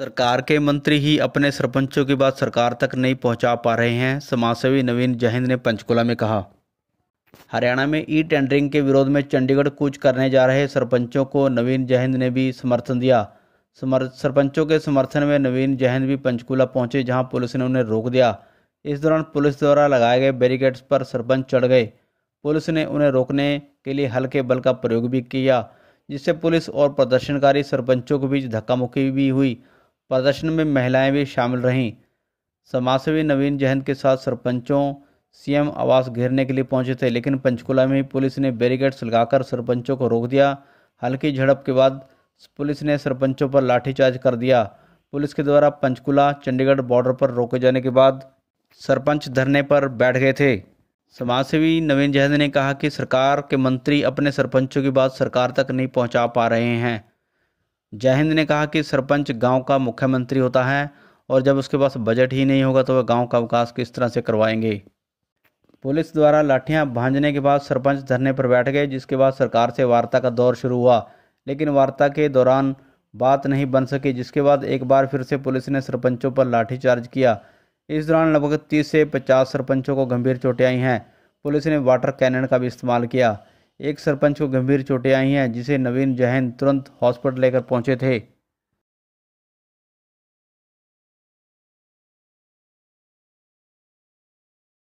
सरकार के मंत्री ही अपने सरपंचों की बात सरकार तक नहीं पहुंचा पा रहे हैं समाजसेवी नवीन जहिंद ने पंचकुला में कहा हरियाणा में ई टेंडरिंग के विरोध में चंडीगढ़ कूच करने जा रहे सरपंचों को नवीन जहिंद ने भी समर्थन दिया सरपंचों के समर्थन में नवीन जहिंद भी पंचकूला पहुंचे जहां पुलिस ने उन्हें रोक दिया इस दौरान पुलिस द्वारा लगाए गए बैरिकेड्स पर सरपंच चढ़ गए पुलिस ने उन्हें रोकने के लिए हल्के बल का प्रयोग भी किया जिससे पुलिस और प्रदर्शनकारी सरपंचों के बीच धक्का मुक्की भी हुई प्रदर्शन में महिलाएं भी शामिल रहीं समाजसेवी नवीन जैन के साथ सरपंचों सीएम आवास घेरने के लिए पहुंचे थे लेकिन पंचकुला में पुलिस ने बैरिकेड्स लगाकर सरपंचों को रोक दिया हल्की झड़प के बाद पुलिस ने सरपंचों पर लाठीचार्ज कर दिया पुलिस के द्वारा पंचकुला चंडीगढ़ बॉर्डर पर रोके जाने के बाद सरपंच धरने पर बैठ गए थे समाजसेवी नवीन जैन ने कहा कि सरकार के मंत्री अपने सरपंचों की बात सरकार तक नहीं पहुंचा पा रहे हैं जयहिंद ने कहा कि सरपंच गांव का मुख्यमंत्री होता है और जब उसके पास बजट ही नहीं होगा तो वह गांव का विकास किस तरह से करवाएंगे पुलिस द्वारा लाठियां भांजने के बाद सरपंच धरने पर बैठ गए जिसके बाद सरकार से वार्ता का दौर शुरू हुआ लेकिन वार्ता के दौरान बात नहीं बन सकी जिसके बाद एक बार फिर से पुलिस ने सरपंचों पर लाठीचार्ज किया इस दौरान लगभग तीस से पचास सरपंचों को गंभीर चोटें आई हैं पुलिस ने वाटर कैनन का भी इस्तेमाल किया एक सरपंच को गंभीर चोटें आई हैं जिसे नवीन जैन तुरंत हॉस्पिटल लेकर पहुंचे थे